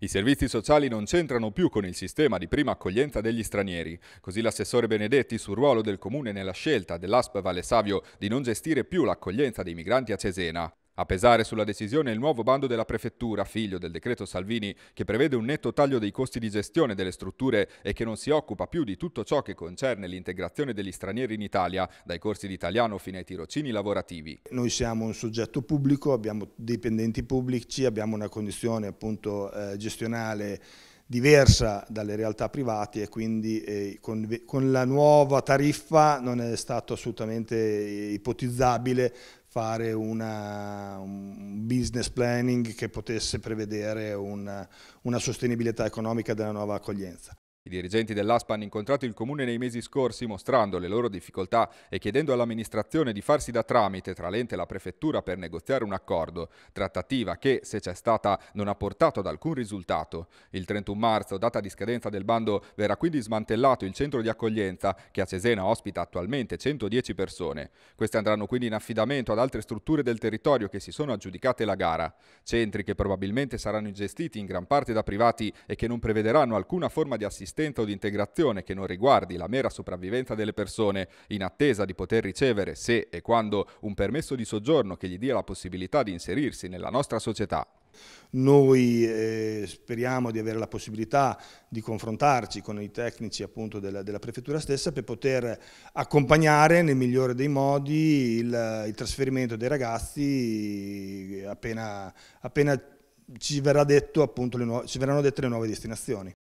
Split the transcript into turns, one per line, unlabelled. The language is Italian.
I servizi sociali non c'entrano più con il sistema di prima accoglienza degli stranieri. Così l'assessore Benedetti sul ruolo del comune nella scelta dell'ASP Valle Savio di non gestire più l'accoglienza dei migranti a Cesena. A pesare sulla decisione il nuovo bando della Prefettura, figlio del decreto Salvini, che prevede un netto taglio dei costi di gestione delle strutture e che non si occupa più di tutto ciò che concerne l'integrazione degli stranieri in Italia, dai corsi di italiano fino ai tirocini lavorativi.
Noi siamo un soggetto pubblico, abbiamo dipendenti pubblici, abbiamo una condizione appunto, eh, gestionale diversa dalle realtà private e quindi eh, con, con, la nuova tariffa non è stato assolutamente ipotizzabile fare una, un business planning che potesse prevedere una, una sostenibilità economica della nuova accoglienza.
I dirigenti dell'ASPA hanno incontrato il Comune nei mesi scorsi mostrando le loro difficoltà e chiedendo all'amministrazione di farsi da tramite tra l'ente e la prefettura per negoziare un accordo, trattativa che, se c'è stata, non ha portato ad alcun risultato. Il 31 marzo, data di scadenza del bando, verrà quindi smantellato il centro di accoglienza che a Cesena ospita attualmente 110 persone. Queste andranno quindi in affidamento ad altre strutture del territorio che si sono aggiudicate la gara, centri che probabilmente saranno gestiti in gran parte da privati e che non prevederanno alcuna forma di assistenza assistenza o di integrazione che non riguardi la mera sopravvivenza delle persone in attesa di poter ricevere, se e quando, un permesso di soggiorno che gli dia la possibilità di inserirsi nella nostra società.
Noi eh, speriamo di avere la possibilità di confrontarci con i tecnici appunto, della, della, prefettura stessa per poter accompagnare nel migliore dei modi il, il trasferimento dei ragazzi appena, appena ci, verrà appunto, ci verranno dette le nuove destinazioni.